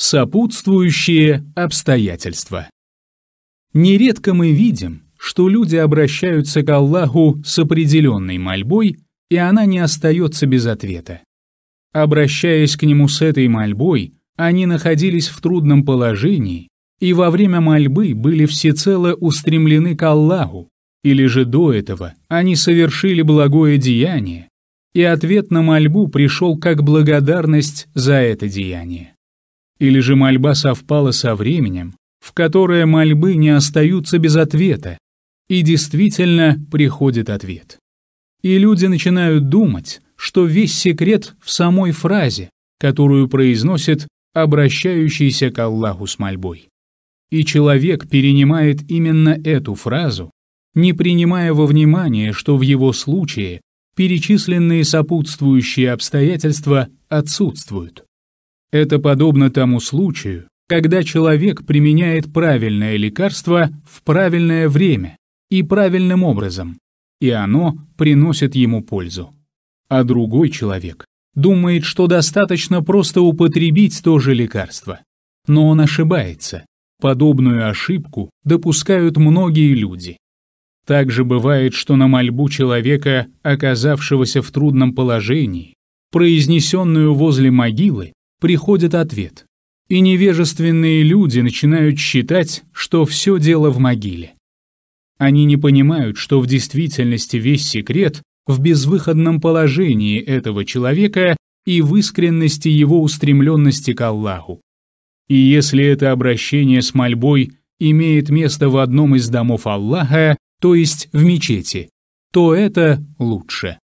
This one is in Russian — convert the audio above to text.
Сопутствующие обстоятельства. Нередко мы видим, что люди обращаются к Аллаху с определенной мольбой, и она не остается без ответа. Обращаясь к Нему с этой мольбой, они находились в трудном положении и во время мольбы были всецело устремлены к Аллаху, или же до этого они совершили благое деяние, и ответ на мольбу пришел как благодарность за это деяние. Или же мольба совпала со временем, в которое мольбы не остаются без ответа, и действительно приходит ответ. И люди начинают думать, что весь секрет в самой фразе, которую произносит обращающийся к Аллаху с мольбой. И человек перенимает именно эту фразу, не принимая во внимание, что в его случае перечисленные сопутствующие обстоятельства отсутствуют. Это подобно тому случаю, когда человек применяет правильное лекарство в правильное время и правильным образом, и оно приносит ему пользу. А другой человек думает, что достаточно просто употребить то же лекарство. Но он ошибается. Подобную ошибку допускают многие люди. Также бывает, что на мольбу человека, оказавшегося в трудном положении, произнесенную возле могилы, приходит ответ. И невежественные люди начинают считать, что все дело в могиле. Они не понимают, что в действительности весь секрет в безвыходном положении этого человека и в искренности его устремленности к Аллаху. И если это обращение с мольбой имеет место в одном из домов Аллаха, то есть в мечети, то это лучше.